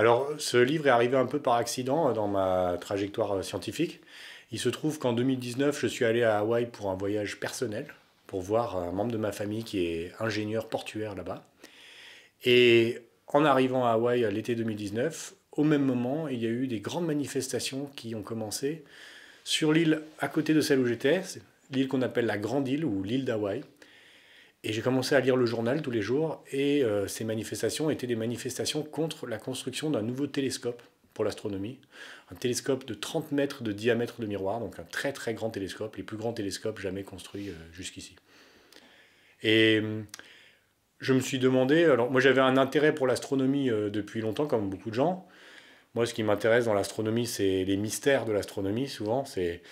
Alors, ce livre est arrivé un peu par accident euh, dans ma trajectoire euh, scientifique. Il se trouve qu'en 2019, je suis allé à Hawaï pour un voyage personnel, pour voir un membre de ma famille qui est ingénieur portuaire là-bas. Et en arrivant à Hawaï l'été 2019, au même moment, il y a eu des grandes manifestations qui ont commencé sur l'île à côté de celle où j'étais, l'île qu'on appelle la Grande Île ou l'île d'Hawaï. Et j'ai commencé à lire le journal tous les jours, et euh, ces manifestations étaient des manifestations contre la construction d'un nouveau télescope pour l'astronomie, un télescope de 30 mètres de diamètre de miroir, donc un très très grand télescope, les plus grands télescopes jamais construits euh, jusqu'ici. Et euh, je me suis demandé, alors moi j'avais un intérêt pour l'astronomie depuis longtemps, comme beaucoup de gens. Moi, ce qui m'intéresse dans l'astronomie, c'est les mystères de l'astronomie, souvent. C'est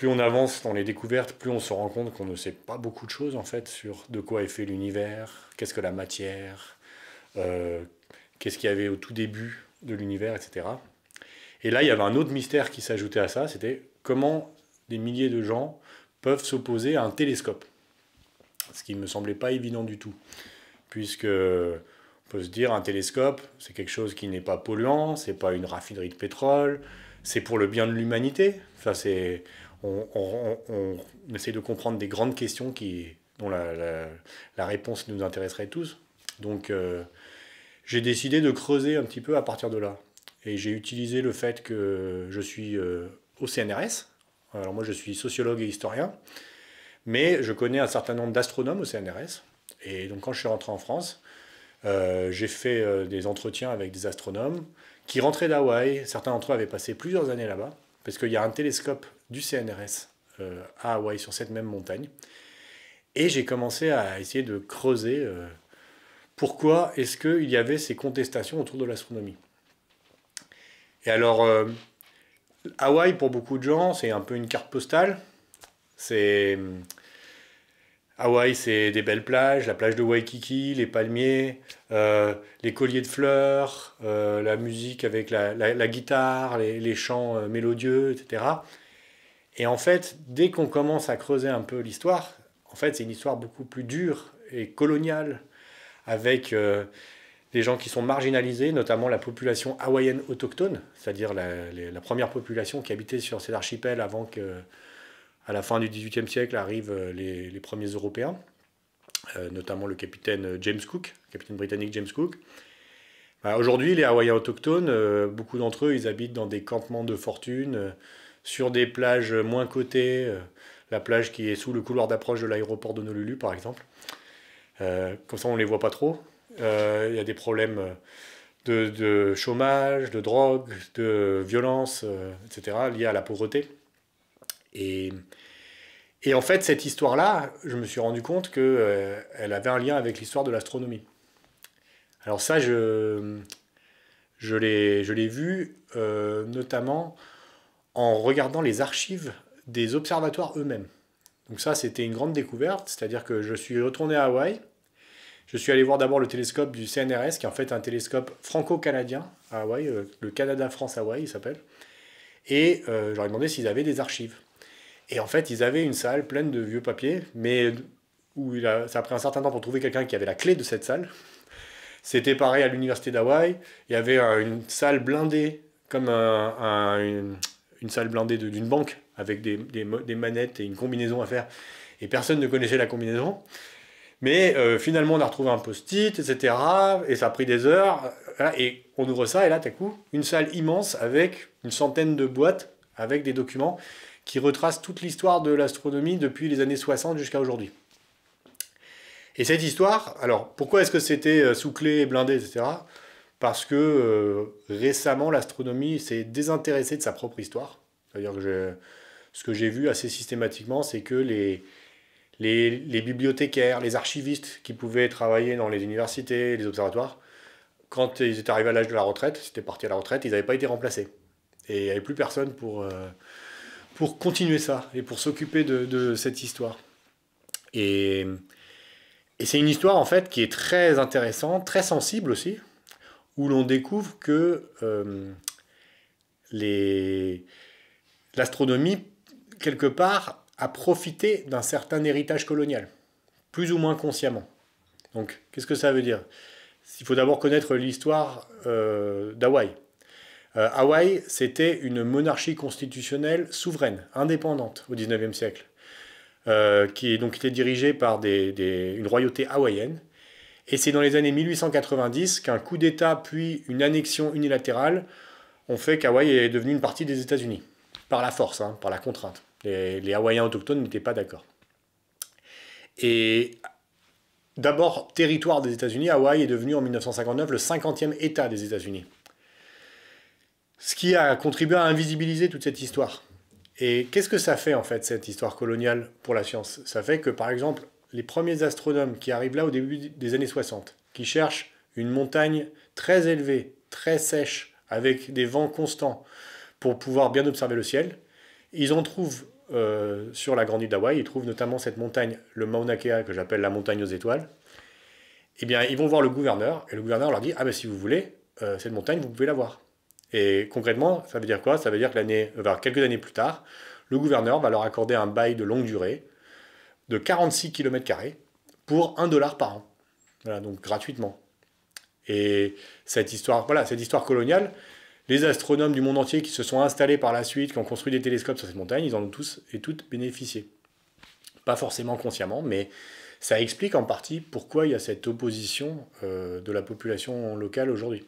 plus on avance dans les découvertes, plus on se rend compte qu'on ne sait pas beaucoup de choses en fait sur de quoi est fait l'univers, qu'est-ce que la matière, euh, qu'est-ce qu'il y avait au tout début de l'univers, etc. Et là, il y avait un autre mystère qui s'ajoutait à ça, c'était comment des milliers de gens peuvent s'opposer à un télescope. Ce qui ne me semblait pas évident du tout, puisque on peut se dire un télescope, c'est quelque chose qui n'est pas polluant, c'est pas une raffinerie de pétrole, c'est pour le bien de l'humanité. ça c'est on, on, essaie de comprendre des grandes questions qui, dont la, réponse nous intéresserait tous. Donc euh, j'ai décidé de creuser un petit peu à partir de là. Et j'ai utilisé le fait que je suis euh, au CNRS. Alors moi je suis sociologue et historien, mais je connais un certain nombre d'astronomes au CNRS. Et donc quand je suis rentré en France, euh, j'ai fait des entretiens avec des astronomes qui rentraient d'Hawaï. Certains d'entre eux avaient passé plusieurs années là-bas, parce qu'il y a un télescope du CNRS euh, à Hawaï, sur cette même montagne. Et j'ai commencé à essayer de creuser euh, pourquoi est-ce qu'il y avait ces contestations autour de l'astronomie. Et alors, euh, Hawaï, pour beaucoup de gens, c'est un peu une carte postale. C'est. Hawaï, c'est des belles plages, la plage de Waikiki, les palmiers, les colliers de fleurs, la musique avec la, guitare, les, chants mélodieux, etc. Et en fait, dès qu'on commence à creuser un peu l'histoire, en fait, c'est une histoire beaucoup plus dure et coloniale, avec euh, des gens qui sont marginalisés, notamment la population hawaïenne autochtone, c'est-à-dire la, première population qui habitait sur cet archipel avant que, à la fin du XVIIIe siècle, arrivent euh, les, premiers Européens, euh, notamment le capitaine James Cook, capitaine britannique James Cook. Bah, aujourd'hui, les Hawaïens autochtones, beaucoup d'entre eux, ils habitent dans des campements de fortune sur des plages moins cotées, euh, la plage qui est sous le couloir d'approche de l'aéroport de Nolulu, par exemple. Euh, comme ça on ne les voit pas trop. Euh, il y a des problèmes de, chômage, de drogue, de violence, etc., liés à la pauvreté. Et, en fait, cette histoire-là, je me suis rendu compte qu'elle avait un lien avec l'histoire de l'astronomie. Alors ça, je, l'ai vu notamment en regardant les archives des observatoires eux-mêmes. Donc ça, c'était une grande découverte, c'est-à-dire que je suis retourné à Hawaï, je suis allé voir d'abord le télescope du CNRS, qui est en fait un télescope franco-canadien à Hawaï, euh, le Canada-France-Hawaï, il s'appelle, et euh, je demandé s'ils avaient des archives. Et en fait, ils avaient une salle pleine de vieux papiers, mais où il a, ça a pris un certain temps pour trouver quelqu'un qui avait la clé de cette salle. C'était pareil à l'université d'Hawaï, il y avait euh, une salle blindée comme un, une salle blindée d'une banque avec des, manettes et une combinaison à faire. Et personne ne connaissait la combinaison. Mais euh, finalement, on a retrouvé un post-it, etc. Et ça a pris des heures. et on ouvre ça, et là, tout coup, une salle immense avec une centaine de boîtes, avec des documents qui retracent toute l'histoire de l'astronomie depuis les années 60 jusqu'à aujourd'hui. Et cette histoire, alors pourquoi est-ce que c'était euh, sous clé, blindé, etc parce que euh, récemment, l'astronomie s'est désintéressée de sa propre histoire. C'est-à-dire que ce que j'ai vu assez systématiquement, c'est que les, bibliothécaires, les archivistes qui pouvaient travailler dans les universités, les observatoires, quand ils étaient arrivés à l'âge de la retraite, c'était parti à la retraite, ils n'avaient pas été remplacés. Et il n'y avait plus personne pour, euh, pour continuer ça et pour s'occuper de, cette histoire. Et, et c'est une histoire en fait qui est très intéressante, très sensible aussi, où l'on découvre que euh, l'astronomie, quelque part, a profité d'un certain héritage colonial, plus ou moins consciemment. Donc, qu'est-ce que ça veut dire Il faut d'abord connaître l'histoire euh, d'Hawaï. Euh, Hawaï, c'était une monarchie constitutionnelle souveraine, indépendante au XIXe siècle, qui donc était dirigée par une royauté hawaïenne, et c'est dans les années 1890 qu'un coup d'État puis une annexion unilatérale ont fait qu'Hawaï est devenu une partie des États-Unis, par la force, hein, par la contrainte. Les, les Hawaïens autochtones n'étaient pas d'accord. Et d'abord territoire des États-Unis, Hawaï est devenu en 1959 le 50e État des États-Unis. Ce qui a contribué à invisibiliser toute cette histoire. Et qu'est-ce que ça fait en fait cette histoire coloniale pour la science Ça fait que par exemple les premiers astronomes qui arrivent là au début des années 60, qui cherchent une montagne très élevée, très sèche, avec des vents constants, pour pouvoir bien observer le ciel. Ils en trouvent euh, sur la grande île d'Hawaï, ils trouvent notamment cette montagne, le Mauna Kea, que j'appelle la montagne aux étoiles. Eh bien, ils vont voir le gouverneur, et le gouverneur leur dit, ah ben si vous voulez, euh, cette montagne, vous pouvez la voir. Et concrètement, ça veut dire quoi Ça veut dire que l'année, quelques années plus tard, le gouverneur va leur accorder un bail de longue durée de 46 km pour 1 dollar par an. Voilà, donc gratuitement. Et cette histoire, voilà, cette histoire coloniale, les astronomes du monde entier qui se sont installés par la suite, qui ont construit des télescopes sur cette montagne, ils en ont tous et toutes bénéficié. Pas forcément consciemment, mais ça explique en partie pourquoi il y a cette opposition euh, de la population locale aujourd'hui.